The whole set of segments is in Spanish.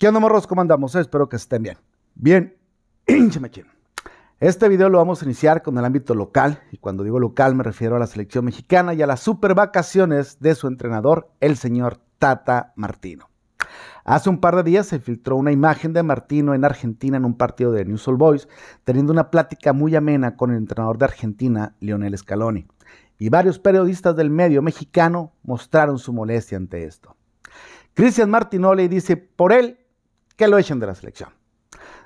¿Qué onda, morros? ¿Cómo andamos? Espero que estén bien. Bien, Este video lo vamos a iniciar con el ámbito local, y cuando digo local me refiero a la selección mexicana y a las super vacaciones de su entrenador, el señor Tata Martino. Hace un par de días se filtró una imagen de Martino en Argentina en un partido de News All Boys, teniendo una plática muy amena con el entrenador de Argentina, Lionel Scaloni. Y varios periodistas del medio mexicano mostraron su molestia ante esto. Cristian Martinoli dice, por él que lo echen de la selección.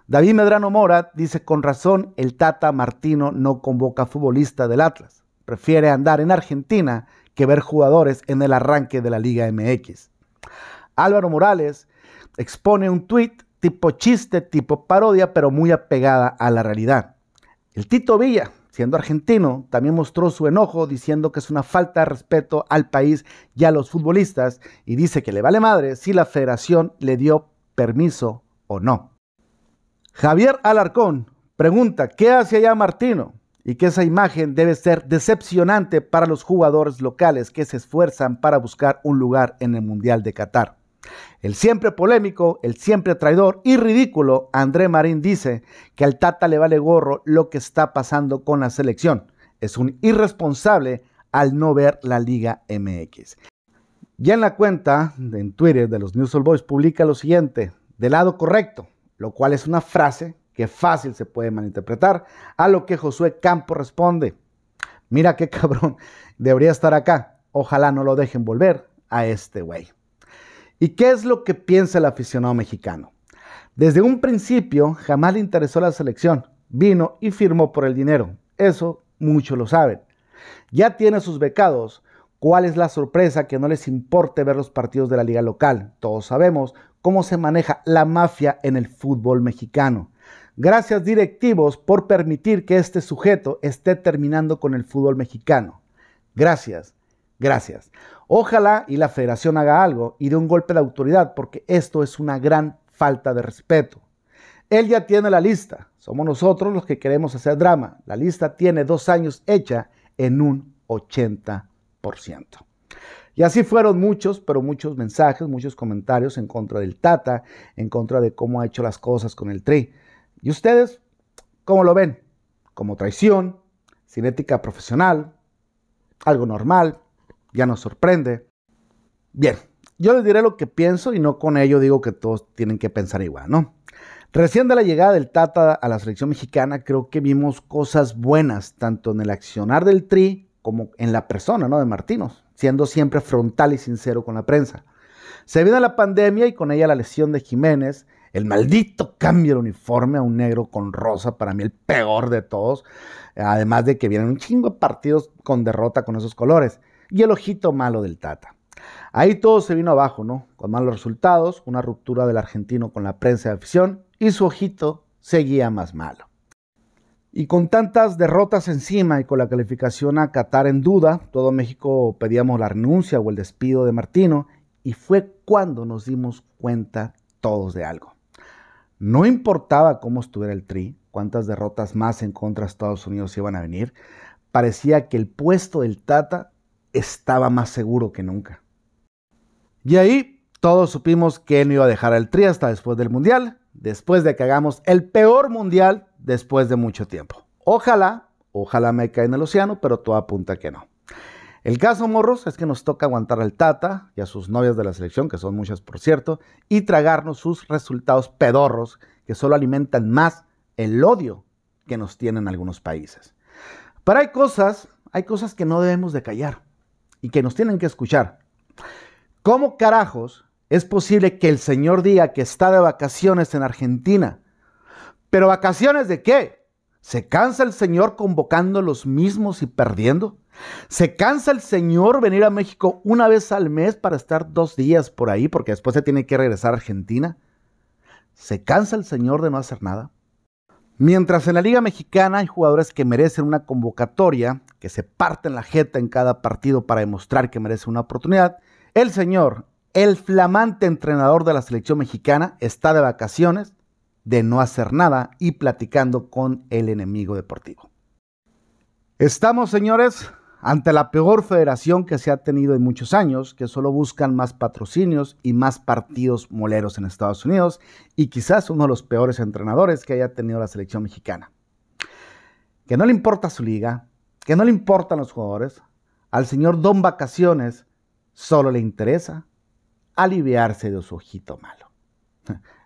David Medrano Mora dice, con razón, el Tata Martino no convoca futbolista del Atlas. Prefiere andar en Argentina que ver jugadores en el arranque de la Liga MX. Álvaro Morales expone un tuit tipo chiste, tipo parodia, pero muy apegada a la realidad. El Tito Villa, siendo argentino, también mostró su enojo diciendo que es una falta de respeto al país y a los futbolistas y dice que le vale madre si la federación le dio permiso o no. Javier Alarcón pregunta, ¿qué hace allá Martino? Y que esa imagen debe ser decepcionante para los jugadores locales que se esfuerzan para buscar un lugar en el Mundial de Qatar. El siempre polémico, el siempre traidor y ridículo André Marín dice que al Tata le vale gorro lo que está pasando con la selección. Es un irresponsable al no ver la Liga MX. Ya en la cuenta en Twitter de los News All Boys publica lo siguiente, del lado correcto, lo cual es una frase que fácil se puede malinterpretar, a lo que Josué Campo responde, mira qué cabrón, debería estar acá, ojalá no lo dejen volver a este güey. ¿Y qué es lo que piensa el aficionado mexicano? Desde un principio jamás le interesó la selección, vino y firmó por el dinero, eso muchos lo saben. Ya tiene sus becados, ¿Cuál es la sorpresa que no les importe ver los partidos de la liga local? Todos sabemos cómo se maneja la mafia en el fútbol mexicano. Gracias directivos por permitir que este sujeto esté terminando con el fútbol mexicano. Gracias, gracias. Ojalá y la federación haga algo y dé un golpe de autoridad porque esto es una gran falta de respeto. Él ya tiene la lista, somos nosotros los que queremos hacer drama. La lista tiene dos años hecha en un 80%. Y así fueron muchos, pero muchos mensajes, muchos comentarios en contra del Tata, en contra de cómo ha hecho las cosas con el Tri. ¿Y ustedes cómo lo ven? ¿Como traición? ¿Sin ética profesional? ¿Algo normal? ¿Ya nos sorprende? Bien, yo les diré lo que pienso y no con ello digo que todos tienen que pensar igual, ¿no? Recién de la llegada del Tata a la selección mexicana, creo que vimos cosas buenas, tanto en el accionar del Tri como en la persona, ¿no? De Martínez, siendo siempre frontal y sincero con la prensa. Se vino la pandemia y con ella la lesión de Jiménez, el maldito cambio de uniforme a un negro con rosa, para mí el peor de todos, además de que vienen un chingo de partidos con derrota con esos colores, y el ojito malo del Tata. Ahí todo se vino abajo, ¿no? Con malos resultados, una ruptura del argentino con la prensa de afición y su ojito seguía más malo. Y con tantas derrotas encima y con la calificación a Qatar en duda, todo México pedíamos la renuncia o el despido de Martino y fue cuando nos dimos cuenta todos de algo. No importaba cómo estuviera el Tri, cuántas derrotas más en contra de Estados Unidos iban a venir, parecía que el puesto del Tata estaba más seguro que nunca. Y ahí todos supimos que él no iba a dejar el Tri hasta después del Mundial, después de que hagamos el peor Mundial después de mucho tiempo. Ojalá, ojalá me caiga en el océano, pero todo apunta que no. El caso, morros, es que nos toca aguantar al Tata y a sus novias de la selección, que son muchas por cierto, y tragarnos sus resultados pedorros que solo alimentan más el odio que nos tienen algunos países. Pero hay cosas, hay cosas que no debemos de callar y que nos tienen que escuchar. ¿Cómo carajos es posible que el señor diga que está de vacaciones en Argentina pero vacaciones de qué? ¿Se cansa el Señor convocando los mismos y perdiendo? ¿Se cansa el Señor venir a México una vez al mes para estar dos días por ahí porque después se tiene que regresar a Argentina? ¿Se cansa el Señor de no hacer nada? Mientras en la Liga Mexicana hay jugadores que merecen una convocatoria, que se parten la jeta en cada partido para demostrar que merece una oportunidad, el Señor, el flamante entrenador de la selección mexicana, está de vacaciones de no hacer nada y platicando con el enemigo deportivo. Estamos, señores, ante la peor federación que se ha tenido en muchos años, que solo buscan más patrocinios y más partidos moleros en Estados Unidos y quizás uno de los peores entrenadores que haya tenido la selección mexicana. Que no le importa su liga, que no le importan los jugadores, al señor Don Vacaciones solo le interesa aliviarse de su ojito malo.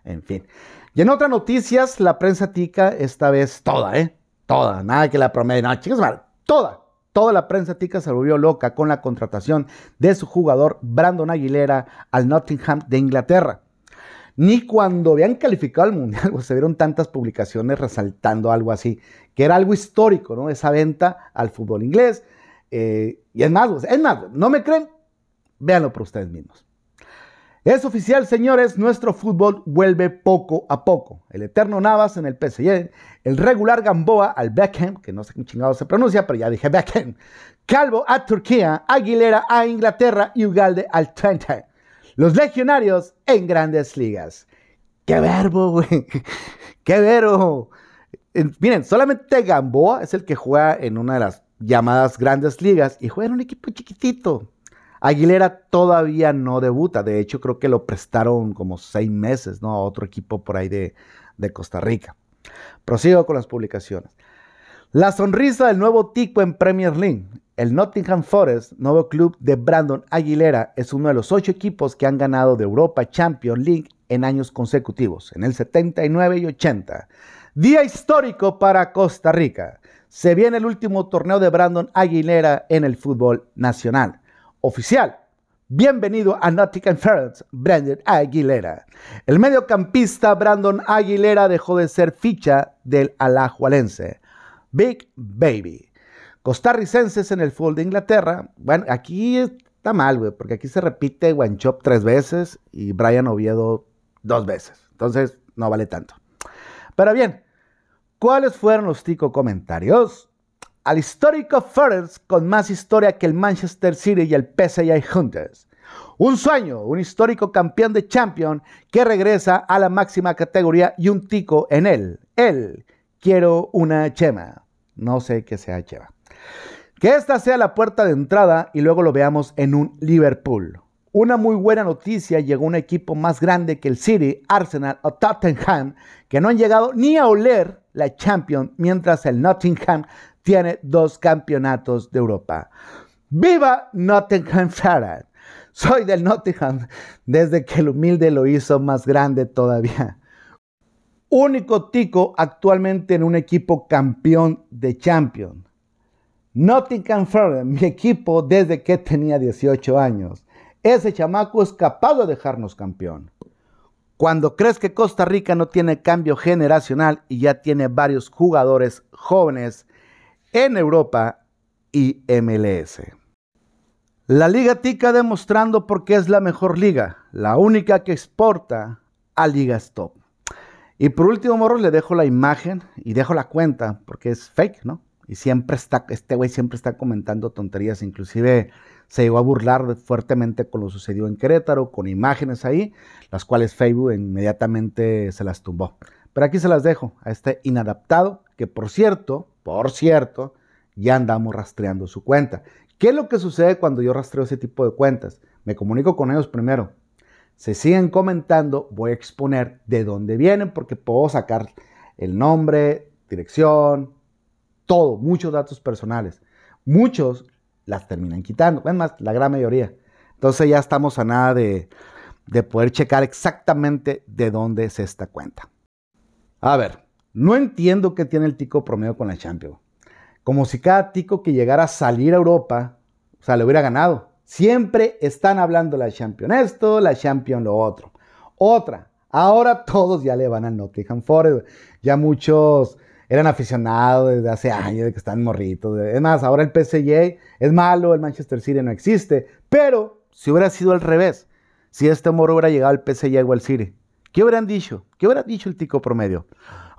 En fin. Y en otras noticias, la prensa tica, esta vez toda, ¿eh? Toda, nada que la promedio, no, chicos, toda. Toda la prensa tica se volvió loca con la contratación de su jugador Brandon Aguilera al Nottingham de Inglaterra. Ni cuando habían calificado al Mundial pues, se vieron tantas publicaciones resaltando algo así, que era algo histórico, ¿no? Esa venta al fútbol inglés. Eh, y es más, es más, no me creen, véanlo por ustedes mismos. Es oficial, señores, nuestro fútbol vuelve poco a poco. El eterno Navas en el PSG, el regular Gamboa al Beckham, que no sé qué chingado se pronuncia, pero ya dije Beckham. Calvo a Turquía, Aguilera a Inglaterra y Ugalde al Twente. Los legionarios en grandes ligas. ¡Qué verbo, güey! ¡Qué verbo! Miren, solamente Gamboa es el que juega en una de las llamadas grandes ligas y juega en un equipo chiquitito Aguilera todavía no debuta, de hecho creo que lo prestaron como seis meses, ¿no? A otro equipo por ahí de, de Costa Rica. Prosigo con las publicaciones. La sonrisa del nuevo tipo en Premier League. El Nottingham Forest, nuevo club de Brandon Aguilera, es uno de los ocho equipos que han ganado de Europa Champions League en años consecutivos, en el 79 y 80. Día histórico para Costa Rica. Se viene el último torneo de Brandon Aguilera en el fútbol nacional oficial. Bienvenido a Nottingham Ferns, Brandon Aguilera. El mediocampista Brandon Aguilera dejó de ser ficha del alajualense. Big Baby. Costarricenses en el fútbol de Inglaterra. Bueno, aquí está mal, güey, porque aquí se repite Wanchop tres veces y Brian Oviedo dos veces. Entonces, no vale tanto. Pero bien, ¿cuáles fueron los tico comentarios? al histórico Forest con más historia que el Manchester City y el PSI Hunters. Un sueño, un histórico campeón de Champions que regresa a la máxima categoría y un tico en él. Él, quiero una chema. No sé qué sea chema. Que esta sea la puerta de entrada y luego lo veamos en un Liverpool. Una muy buena noticia llegó un equipo más grande que el City, Arsenal o Tottenham, que no han llegado ni a oler la Champions, mientras el Nottingham tiene dos campeonatos de Europa. ¡Viva Nottingham Forest. Soy del Nottingham, desde que el humilde lo hizo más grande todavía. Único tico actualmente en un equipo campeón de Champions. Nottingham Forest, mi equipo desde que tenía 18 años. Ese chamaco es capaz de dejarnos campeón. Cuando crees que Costa Rica no tiene cambio generacional y ya tiene varios jugadores jóvenes en Europa y MLS. La Liga Tica demostrando por qué es la mejor liga, la única que exporta a ligas top. Y por último, Morros, le dejo la imagen y dejo la cuenta, porque es fake, ¿no? Y siempre está, este güey siempre está comentando tonterías, inclusive se llegó a burlar fuertemente con lo sucedido en Querétaro, con imágenes ahí, las cuales Facebook inmediatamente se las tumbó. Pero aquí se las dejo a este inadaptado, que por cierto, por cierto, ya andamos rastreando su cuenta. ¿Qué es lo que sucede cuando yo rastreo ese tipo de cuentas? Me comunico con ellos primero. Se siguen comentando, voy a exponer de dónde vienen porque puedo sacar el nombre, dirección, todo, muchos datos personales. Muchos las terminan quitando, es más, la gran mayoría. Entonces ya estamos a nada de, de poder checar exactamente de dónde es esta cuenta. A ver, no entiendo qué tiene el tico promedio con la Champions. Como si cada tico que llegara a salir a Europa, o sea, le hubiera ganado. Siempre están hablando la Champions esto, la Champions lo otro. Otra, ahora todos ya le van al Nottingham Forest. Ya muchos eran aficionados desde hace años de que están morritos. Es más, ahora el PSG es malo, el Manchester City no existe. Pero si hubiera sido al revés, si este moro hubiera llegado al PSG o al City, ¿qué hubieran dicho? ¿Qué hubiera dicho el tico promedio?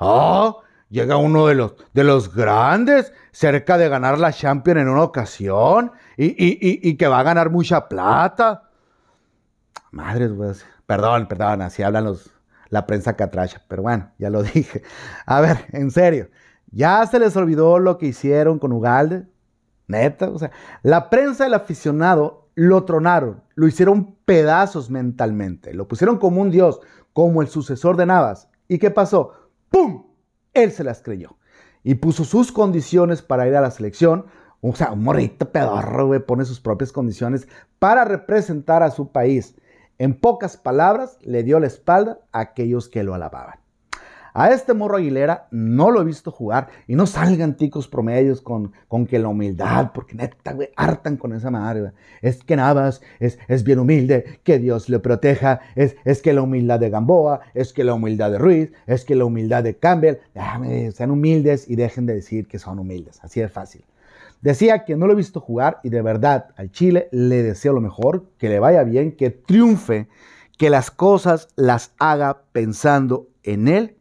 ¡Oh! Llega uno de los, de los grandes, cerca de ganar la Champions en una ocasión y, que va a ganar mucha plata. Madre güey. Perdón, perdón, así hablan la prensa catracha, pero bueno, ya lo dije. A ver, en serio, ¿ya se les olvidó lo que hicieron con Ugalde? Neta, o sea, la prensa del aficionado lo tronaron, lo hicieron pedazos mentalmente, lo pusieron como un dios, como el sucesor de Navas. ¿Y qué pasó? ¡Pum! Él se las creyó. Y puso sus condiciones para ir a la selección. O sea, un morrito pedorro, güey, pone sus propias condiciones para representar a su país. En pocas palabras, le dio la espalda a aquellos que lo alababan. A este morro Aguilera no lo he visto jugar y no salgan ticos promedios con, con que la humildad, porque neta, güey, hartan con esa madre. Es que Navas es, es bien humilde, que Dios le proteja, es, es que la humildad de Gamboa, es que la humildad de Ruiz, es que la humildad de Campbell. sean humildes y dejen de decir que son humildes, así es fácil. Decía que no lo he visto jugar y de verdad al Chile le deseo lo mejor, que le vaya bien, que triunfe, que las cosas las haga pensando en él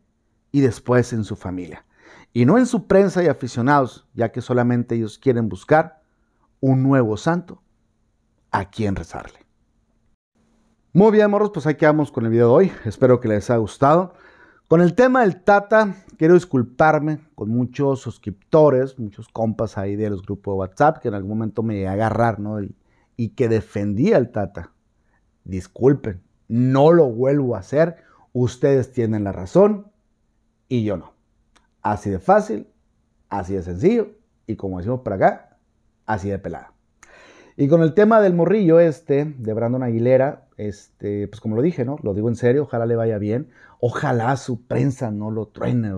y después en su familia. Y no en su prensa y aficionados, ya que solamente ellos quieren buscar un nuevo santo a quien rezarle. Muy bien, morros, pues aquí vamos con el video de hoy. Espero que les haya gustado. Con el tema del Tata, quiero disculparme con muchos suscriptores, muchos compas ahí de los grupos de WhatsApp que en algún momento me agarraron Y, que defendía al Tata. Disculpen, no lo vuelvo a hacer. Ustedes tienen la razón, y yo no. Así de fácil, así de sencillo y como decimos por acá, así de pelada. Y con el tema del morrillo este, de Brandon Aguilera, este, pues como lo dije, ¿no? Lo digo en serio, ojalá le vaya bien, ojalá su prensa no lo truene.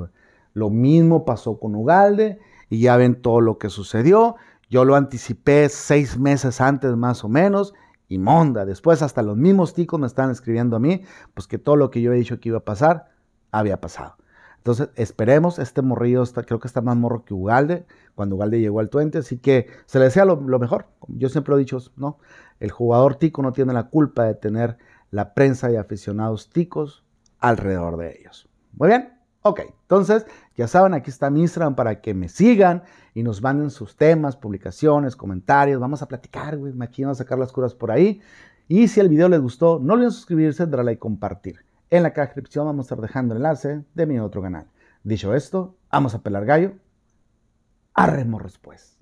Lo mismo pasó con Ugalde y ya ven todo lo que sucedió. Yo lo anticipé seis meses antes más o menos y monda. Después hasta los mismos ticos me están escribiendo a mí, pues que todo lo que yo he dicho que iba a pasar, había pasado. Entonces, esperemos, este morrillo está, creo que está más morro que Ugalde, cuando Ugalde llegó al Twente. así que se le desea lo, mejor. Yo siempre lo he dicho, ¿no? El jugador tico no tiene la culpa de tener la prensa y aficionados ticos alrededor de ellos. Muy bien, ok, entonces ya saben, aquí está mi Instagram para que me sigan y nos manden sus temas, publicaciones, comentarios, vamos a platicar, güey, me vamos a sacar las curas por ahí. Y si el video les gustó, no olviden suscribirse, darle y compartir. En la descripción vamos a estar dejando el enlace de mi otro canal. Dicho esto, vamos a pelar gallo. Arremos pues.